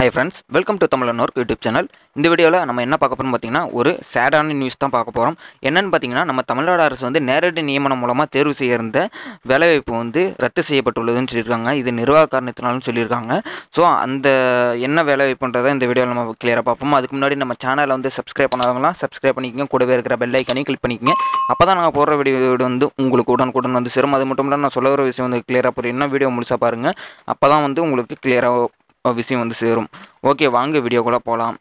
high friends welcome to Tamil நோர்க் YouTube channel இந்த வீடியோவில் நம்ம என்ன பார்க்க போகிறோம் பார்த்தீங்கன்னா ஒரு சேடான நியூஸ் தான் பார்க்க போகிறோம் என்னென்னு பார்த்தீங்கன்னா நம்ம தமிழ்நாடு அரசு வந்து நேரடி நியமனம் மூலமாக தேர்வு செய்யிருந்த வேலைவாய்ப்பு வந்து ரத்து செய்யப்பட்டுள்ளதுன்னு சொல்லியிருக்காங்க இது நிர்வாக காரணத்தினாலும் சொல்லியிருக்காங்க ஸோ அந்த என்ன வேலைவாய்ப்புன்றதை இந்த வீடியோவில் நம்ம கிளியராக பார்ப்போம் அதுக்கு முன்னாடி நம்ம சேனலை வந்து சப்ஸ்கிரைப் பண்ணாதவங்களாம் சப்ஸ்கிரைப் பண்ணிக்கங்க கூடவே இருக்கிற பெல் ஐக்கனையும் கிளிக் பண்ணிக்கங்க அப்போ தான் நாங்கள் போடுற வீடியோ வந்து உங்களுக்கு உடனுக்குடன் வந்து சேரும் அது மட்டும் இல்லை நான் சொல்ல ஒரு விஷயம் வந்து கிளியராக புரியும் வீடியோ முழுசாக பாருங்கள் அப்போ தான் வந்து உங்களுக்கு கிளியராக விஷயம் வந்து சேரும் ஓகே வாங்க வீடியோ கூட போகலாம்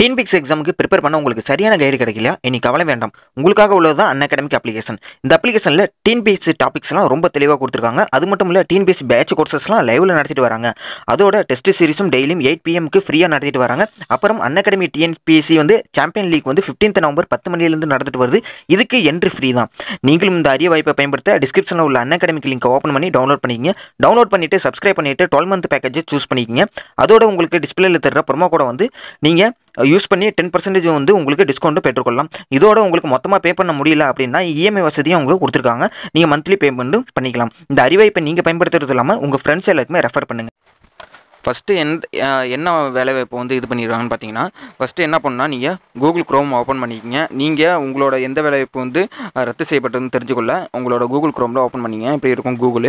டீன்பிக்ஸ் எக்ஸாமுக்கு ப்ரிப்பேர் பண்ண உங்களுக்கு சரியான கைடு கிடைக்கல இனி கவலை வேண்டாம் உங்களுக்காக உள்ளது தான் அன் அகாடமிக் அப்ளிகேஷன் இந்த அப்ளிகேஷனில் டீன்பிஎஸ்சி டாபிக்ஸ்லாம் ரொம்ப தெளிவாக கொடுத்துருக்காங்க அது மட்டும் இல்லை டீன்பிஎஸ்சி பேட்ச் கோர்சஸ்லாம் லைவில் நடத்திட்டு வராங்க அதோட டெஸ்ட் சீரிஸும் டெய்லியும் எயிட் பிஎம்க்கு ஃப்ரீயாக நடத்திட்டு வராங்க அப்புறம் அன் அகாடமி டிஎன்பிஎஸ்சி வந்து சாம்பியன் லீக் வந்து ஃபிஃப்டீன்த் நவம்பர் பத்து மணிலேருந்து நடந்துட்டு வருது இதுக்கு என்ட்ரி ஃப்ரீ தான் நீங்களும் இந்த அரிய வாய்ப்பை பயன்படுத்த டிஸ்கிரிப்ஷனில் உள்ள அன் அகாடமிக் லிங்க் ஓப்பன் பண்ணி டவுன்லோட் பண்ணிக்கிங்க டவுன்லோட் பண்ணிவிட்டு சப்ஸ்கிரைப் பண்ணிவிட்டு டுவெல் மந்த் பேக்கேஜை சூஸ் பண்ணிக்கிங்க அதோட உங்களுக்கு டிஸ்பிளேல தர ப்ரொமோ கூட வந்து நீங்கள் யூஸ் பண்ணி டென் பர்சன்டேஜ் வந்து உங்களுக்கு டிஸ்கவுண்ட்டும் பெற்றுக்கொள்ளலாம் இதோட உங்களுக்கு மொத்தமாக பே பண்ண முடியல அப்படின்னா இஎம்ஐ e வசதியும் உங்களுக்கு கொடுத்துருக்காங்க நீங்கள் மந்த்லி பேமெண்ட்டும் பண்ணிக்கலாம் இந்த அறிவாய்ப்பை நீங்கள் பயன்படுத்துறது இல்லாமல் உங்கள் ஃப்ரெண்ட்ஸ் எல்லாருக்குமே ரெஃபர் பண்ணுங்கள் ஃபஸ்ட்டு எந்த என்ன வேலை வாய்ப்பு வந்து இது பண்ணிடுவாங்கன்னு பார்த்தீங்கன்னா ஃபஸ்ட்டு என்ன பண்ணால் நீங்கள் கூகுள் க்ரோம் ஓப்பன் பண்ணிக்கிங்க நீங்கள் உங்களோட எந்த வேலைவாய்ப்பு வந்து ரத்து செய்யப்பட்டதுன்னு தெரிஞ்சுக்கொள்ள உங்களோட கூகுள் க்ரோமில் ஓப்பன் பண்ணிங்க இப்படி இருக்கும் கூகுள்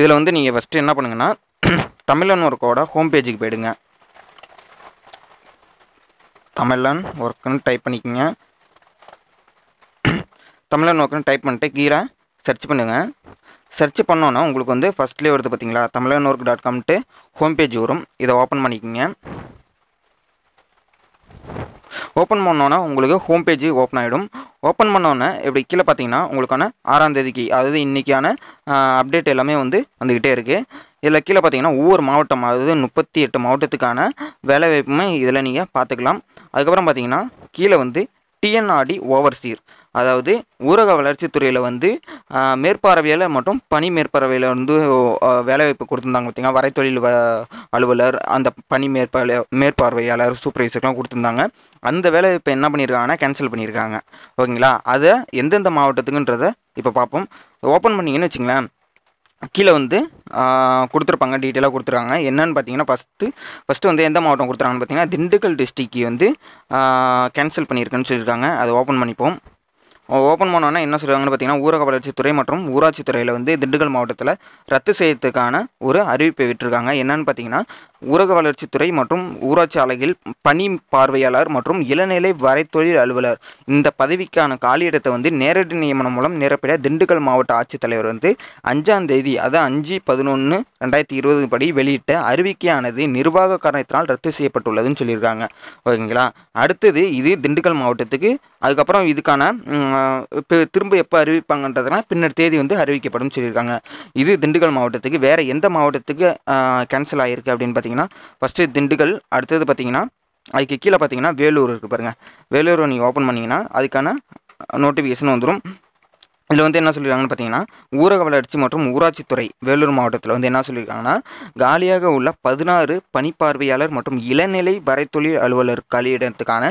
இதில் வந்து நீங்கள் ஃபஸ்ட்டு என்ன பண்ணுங்கன்னா தமிழன் ஒர்க்கோட ஹோம் பேஜுக்கு போயிடுங்க தமிழன் ஒர்க்குன்னு டைப் பண்ணிக்கோங்க தமிழன் ஒர்க்குன்னு டைப் பண்ணிட்டு கீழே சர்ச் பண்ணுங்கள் சர்ச் பண்ணோன்னா உங்களுக்கு வந்து ஃபஸ்ட்லேயே வருது பார்த்தீங்களா தமிழன் ஒர்க் டாட் காம்ட்டு ஹோம் பேஜ் வரும் இதை ஓப்பன் பண்ணிக்கோங்க ஓப்பன் பண்ணோன்னே உங்களுக்கு ஹோம் பேஜ் ஓப்பன் ஆகிடும் ஓப்பன் பண்ணோன்னே இப்படி கீழே பார்த்தீங்கன்னா உங்களுக்கான ஆறாம் தேதிக்கு அதாவது இன்றைக்கான அப்டேட் எல்லாமே வந்து வந்துக்கிட்டே இருக்குது இதில் கீழே பார்த்தீங்கன்னா ஒவ்வொரு மாவட்டம் அதாவது முப்பத்தி எட்டு மாவட்டத்துக்கான வேலைவாய்ப்புமே இதில் நீங்கள் பார்த்துக்கலாம் அதுக்கப்புறம் பார்த்தீங்கன்னா கீழே வந்து டிஎன்ஆர்டி ஓவர்சீர் அதாவது ஊரக வளர்ச்சித்துறையில் வந்து மேற்பார்வையில் மற்றும் பணி மேற்பார்வையில் வந்து வேலைவாய்ப்பு கொடுத்துருந்தாங்க பார்த்தீங்கன்னா வரைத்தொழில் வ அலுவலர் அந்த பணி மேற்பார்வை மேற்பார்வையாளர் சூப்பர்வைசர்லாம் கொடுத்துருந்தாங்க அந்த வேலைவாய்ப்பை என்ன பண்ணியிருக்காங்கன்னா கேன்சல் பண்ணியிருக்காங்க ஓகேங்களா அதை எந்தெந்த மாவட்டத்துக்குன்றதை இப்போ பார்ப்போம் ஓப்பன் பண்ணிங்கன்னு வச்சுங்களேன் கீழே வந்து கொடுத்துருப்பாங்க டீட்டெயிலாக கொடுத்துருக்காங்க என்னன்னு பார்த்தீங்கன்னா ஃபஸ்ட்டு ஃபஸ்ட்டு வந்து எந்த மாவட்டம் கொடுத்துருக்காங்கன்னு பார்த்தீங்கன்னா திண்டுக்கல் டிஸ்ட்ரிக்கு வந்து கேன்சல் பண்ணியிருக்குன்னு சொல்லியிருக்காங்க அதை ஓப்பன் பண்ணிப்போம் ஓப்பன் பண்ணோன்னா என்ன சொல்கிறாங்கன்னு பார்த்தீங்கன்னா ஊரக வளர்ச்சித்துறை மற்றும் ஊராட்சி துறையில் வந்து திண்டுக்கல் மாவட்டத்தில் ரத்து செய்யறதுக்கான ஒரு அறிவிப்பை விட்டுருக்காங்க என்னன்னு பார்த்தீங்கன்னா ஊரக வளர்ச்சித்துறை மற்றும் ஊராட்சி ஆலையில் பணி பார்வையாளர் மற்றும் இளநிலை வரைத்தொழில் அலுவலர் இந்த பதவிக்கான காலியிடத்தை வந்து நேரடி நியமனம் மூலம் நிரப்பிட திண்டுக்கல் மாவட்ட ஆட்சித்தலைவர் வந்து அஞ்சாம் தேதி அதான் அஞ்சு பதினொன்று ரெண்டாயிரத்தி இருபது படி வெளியிட்ட அறிவிக்கையானது நிர்வாக காரணத்தினால் ரத்து செய்யப்பட்டுள்ளதுன்னு சொல்லியிருக்காங்க ஓகேங்களா அடுத்தது இது திண்டுக்கல் மாவட்டத்துக்கு அதுக்கப்புறம் இதுக்கான இப்போ திரும்ப எப்போ அறிவிப்பாங்கன்றதுனா பின்னர் தேதி வந்து அறிவிக்கப்படும் சொல்லியிருக்காங்க இது திண்டுக்கல் மாவட்டத்துக்கு வேறு எந்த மாவட்டத்துக்கு கேன்சல் ஆகிருக்கு அப்படின்னு பார்த்தீங்கன்னா பார்த்தீங்கன்னா ஃபஸ்ட்டு திண்டுக்கல் அடுத்தது பார்த்தீங்கன்னா அதுக்கு கீழே பார்த்தீங்கன்னா வேலூர் இருக்குது பாருங்கள் வேலூரை நீங்கள் ஓப்பன் பண்ணிங்கன்னா அதுக்கான நோட்டிஃபிகேஷன் வந்துடும் இதில் வந்து என்ன சொல்லியிருக்காங்கன்னு பார்த்தீங்கன்னா ஊரக வளர்ச்சி மற்றும் ஊராட்சித்துறை வேலூர் மாவட்டத்தில் வந்து என்ன சொல்லியிருக்காங்கன்னா காலியாக உள்ள பதினாறு பனிப்பார்வையாளர் மற்றும் இளநிலை வரைத்தொழில் அலுவலர் காலியிடத்துக்கான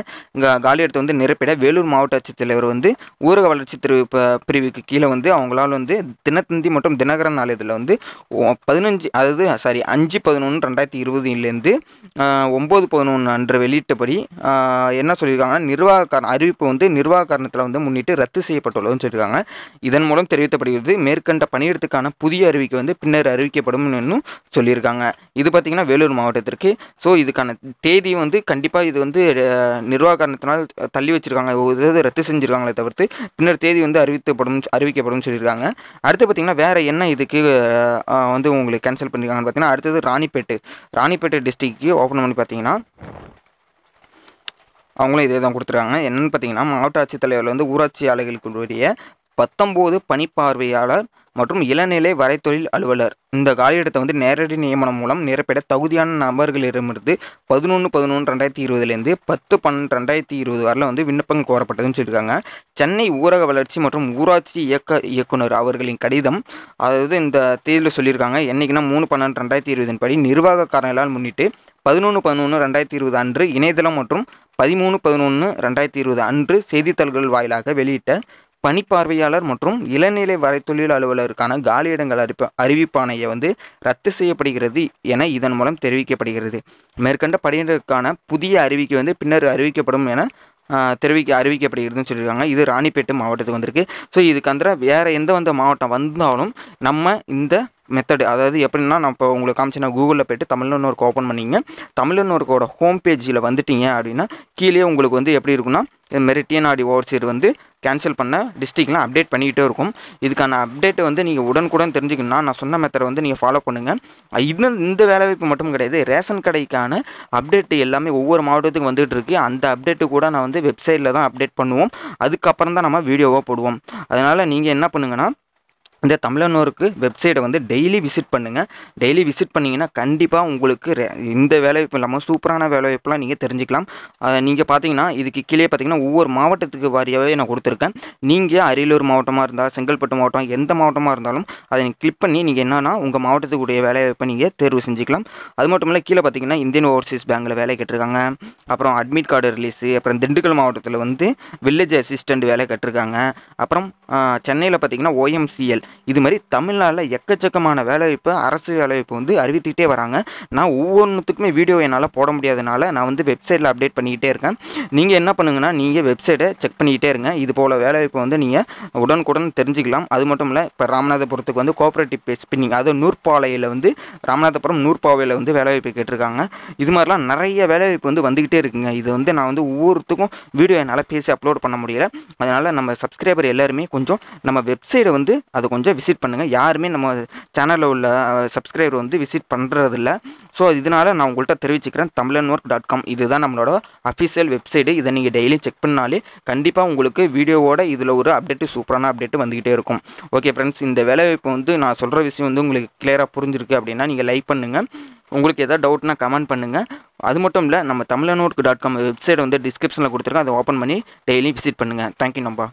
காலியிடத்தை வந்து நிரப்பிட வேலூர் மாவட்ட ஆட்சித்தலைவர் வந்து ஊரக வளர்ச்சி திரு பிரிவுக்கு கீழே வந்து அவங்களால் வந்து தினத்தந்தி மற்றும் தினகரன் ஆலயத்தில் வந்து பதினஞ்சு அதாவது சாரி அஞ்சு பதினொன்று ரெண்டாயிரத்தி இருபதுலேருந்து ஒம்பது பதினொன்று அன்று வெளியிட்டபடி என்ன சொல்லியிருக்காங்கன்னா நிர்வாக காரணம் அறிவிப்பு வந்து நிர்வாக காரணத்தில் வந்து முன்னிட்டு ரத்து செய்யப்பட்டுள்ளதுன்னு சொல்லியிருக்காங்க இதன் மூலம் தெரிவிக்கப்படுகிறது மேற்கண்ட பணியிடத்துக்கான புதிய அறிவிக்கை வந்து பின்னர் அறிவிக்கப்படும் என்னும் சொல்லியிருக்காங்க இது பார்த்திங்கன்னா வேலூர் மாவட்டத்திற்கு ஸோ இதுக்கான தேதி வந்து கண்டிப்பாக இது வந்து நிர்வாக காரணத்தினால் தள்ளி வச்சுருக்காங்க ஏதாவது ரத்து செஞ்சுருக்காங்களே தவிர்த்து பின்னர் தேதி வந்து அறிவிக்கப்படும் அறிவிக்கப்படும் சொல்லியிருக்காங்க அடுத்து பார்த்திங்கன்னா வேறு என்ன இதுக்கு வந்து உங்களுக்கு கேன்சல் பண்ணியிருக்காங்கன்னு பார்த்தீங்கன்னா அடுத்தது ராணிப்பேட்டு ராணிப்பேட்டை டிஸ்ட்ரிக்ட்க்கு ஓப்பன் பண்ணி பார்த்தீங்கன்னா அவங்களும் இதே தான் கொடுத்துருக்காங்க என்னென்னு பார்த்தீங்கன்னா மாவட்ட ஆட்சித்தலைவர் வந்து ஊராட்சி ஆலைகளுக்குரிய பத்தொம்போது பணிப்பார்வையாளர் மற்றும் இளநிலை வரைத்தொழில் அலுவலர் இந்த காலியிடத்தை வந்து நேரடி நியமனம் மூலம் நிரப்பிட தகுதியான நபர்களிடமிருந்து பதினொன்று பதினொன்று ரெண்டாயிரத்தி இருபதுலேருந்து பத்து பன்னெண்டு ரெண்டாயிரத்தி இருபது வரல வந்து விண்ணப்பம் கோரப்பட்டதுன்னு சொல்லியிருக்காங்க சென்னை ஊரக வளர்ச்சி மற்றும் ஊராட்சி இயக்க இயக்குனர் அவர்களின் கடிதம் அதாவது இந்த தேதியில் சொல்லியிருக்காங்க என்றைக்குன்னா மூணு பன்னெண்டு ரெண்டாயிரத்தி இருபதின் படி நிர்வாக காரணங்களால் முன்னிட்டு பதினொன்று பதினொன்று ரெண்டாயிரத்தி இருபது அன்று இணையதளம் மற்றும் பதிமூணு பதினொன்று ரெண்டாயிரத்தி இருபது அன்று செய்தித்தாள்கள் வாயிலாக வெளியிட்ட பணிப்பார்வையாளர் மற்றும் இளநிலை வரைத்தொழில் அலுவலருக்கான காலியிடங்கள் அறிப்ப அறிவிப்பாணையை வந்து ரத்து செய்யப்படுகிறது என இதன் மூலம் தெரிவிக்கப்படுகிறது மேற்கண்ட படையினருக்கான புதிய அறிவிக்கை வந்து பின்னர் அறிவிக்கப்படும் என தெரிவிக்க அறிவிக்கப்படுகிறதுன்னு சொல்லியிருக்காங்க இது ராணிப்பேட்டை மாவட்டத்துக்கு வந்திருக்கு ஸோ இதுக்கு அந்த வேறு எந்த வந்த மாவட்டம் வந்தாலும் நம்ம இந்த மெத்தடு அதாவது எப்படின்னா நான் இப்போ உங்களுக்கு நான் கூகுளில் போய்ட்டு தமிழ்னு ஓப்பன் பண்ணிங்க தமிழ்னு ஹோம் பேஜில் வந்துட்டீங்க அப்படின்னா கீழே உங்களுக்கு வந்து எப்படி இருக்குன்னா மாரி டிஎன்ஆடி ஓவர்சீட் வந்து கேன்சல் பண்ண டிஸ்ட்ரிக்லாம் அப்டேட் பண்ணிக்கிட்டே இருக்கும் இதுக்கான அப்டேட்டை வந்து நீங்கள் உடனுக்குடன் தெரிஞ்சுக்கணும்னா நான் சொன்ன மெத்தடை வந்து நீங்கள் ஃபாலோ பண்ணுங்கள் இன்னும் இந்த வேலைவாய்ப்பு மட்டும் கிடையாது ரேஷன் கடைக்கான அப்டேட்டு எல்லாமே ஒவ்வொரு மாவட்டத்துக்கும் வந்துகிட்டு இருக்கு அந்த அப்டேட்டு கூட நான் வந்து வெப்சைட்டில் தான் அப்டேட் பண்ணுவோம் அதுக்கப்புறம் தான் நம்ம வீடியோவாக போடுவோம் அதனால் நீங்கள் என்ன பண்ணுங்கன்னா இந்த தமிழனோருக்கு வெப்சைட்டை வந்து டெய்லி விசிட் பண்ணுங்கள் டெய்லி விசிட் பண்ணிங்கன்னா கண்டிப்பாக உங்களுக்கு இந்த வேலைவாய்ப்பு இல்லாமல் சூப்பரான வேலைவாய்ப்புலாம் நீங்கள் தெரிஞ்சுக்கலாம் நீங்கள் பார்த்தீங்கன்னா இதுக்கு கீழே பார்த்தீங்கன்னா ஒவ்வொரு மாவட்டத்துக்கு வாரியாகவே நான் கொடுத்துருக்கேன் நீங்கள் அரியலூர் மாவட்டமாக இருந்தால் செங்கல்பட்டு மாவட்டம் எந்த மாவட்டமாக இருந்தாலும் அதை நீங்கள் கிளிக் பண்ணி நீங்கள் என்னென்னா உங்கள் மாவட்டத்துக்குரிய வேலைவாய்ப்பை நீங்கள் தேர்வு செஞ்சுக்கலாம் அது மட்டும் இல்லை கீழே பார்த்தீங்கன்னா இந்தியன் ஓவர்சீஸ் பேங்கில் வேலை கேட்டிருக்காங்க அப்புறம் அட்மிட் கார்டு ரிலீஸு அப்புறம் திண்டுக்கல் மாவட்டத்தில் வந்து வில்லேஜ் அசிஸ்டண்ட் வேலை கட்டிருக்காங்க அப்புறம் சென்னையில் பார்த்தீங்கன்னா ஓஎம்சிஎல் இது மாதிரி தமிழ்நாட்டில் எக்கச்சக்கமான வேலைவாய்ப்பு அரசு வேலைவாய்ப்பு வந்து அறிவித்துக்கிட்டே வராங்க நான் ஒவ்வொன்றுத்துக்குமே வீடியோ என்னால் போட முடியாதனால நான் வந்து வெப்சைட்டில் அப்டேட் பண்ணிக்கிட்டே இருக்கேன் நீங்கள் என்ன பண்ணுங்கன்னா நீங்கள் வெப்சைட்டை செக் பண்ணிக்கிட்டே இருங்க இது போல் வேலைவாய்ப்பு வந்து நீங்கள் உடனுக்குடன் தெரிஞ்சுக்கலாம் அது மட்டும் இல்லை இப்போ ராமநாதபுரத்துக்கு வந்து கோஆப்ரேட்டிவ் பின்னிங் அது நூற்பாலையில் வந்து ராமநாதபுரம் நூற்பாவையில் வந்து வேலைவாய்ப்பு கேட்டிருக்காங்க இது மாதிரிலாம் நிறைய வேலைவாய்ப்பு வந்து வந்துக்கிட்டே இருக்குங்க இது வந்து நான் வந்து ஒவ்வொருத்துக்கும் வீடியோ என்னால் பேசி அப்லோட் பண்ண முடியலை அதனால் நம்ம சப்ஸ்கிரைபர் எல்லாருமே கொஞ்சம் நம்ம வெப்சைட்டை வந்து அதை கொஞ்சம் முடிஞ்சால் விசிட் பண்ணுங்கள் யாருமே நம்ம சேனலில் உள்ள சப்ஸ்கிரைபர் வந்து விசிட் பண்ணுறதில்ல ஸோ இதனால் நான் உங்கள்கிட்ட தெரிவிச்சுக்கிறேன் தமிழன் ஒர்க் டாட் காம் இதுதான் நம்மளோட அஃபிஷியல் வெப்சைடு இதை நீங்கள் டெய்லியும் செக் பண்ணாலே கண்டிப்பாக உங்களுக்கு வீடியோவோட இதில் ஒரு அப்டேட்டு சூப்பரான அப்டேட்டு வந்துக்கிட்டே இருக்கும் ஓகே ஃப்ரெண்ட்ஸ் இந்த வேலைவாய்ப்பு வந்து நான் சொல்கிற விஷயம் வந்து உங்களுக்கு கிளியராக புரிஞ்சிருக்கு அப்படின்னா நீங்கள் லைக் பண்ணுங்கள் உங்களுக்கு எதாவது டவுட்னா கமெண்ட் பண்ணுங்கள் அது மட்டும் இல்லை நம்ம தமிழனோர்க்கு டாட் காம் வெப்சைட் வந்து டிஸ்கிரிப்ஷனில் கொடுத்துருக்கேன் அதை ஓப்பன் பண்ணி டெய்லியும் விசிட் பண்ணுங்கள் தேங்க்யூ நம்பா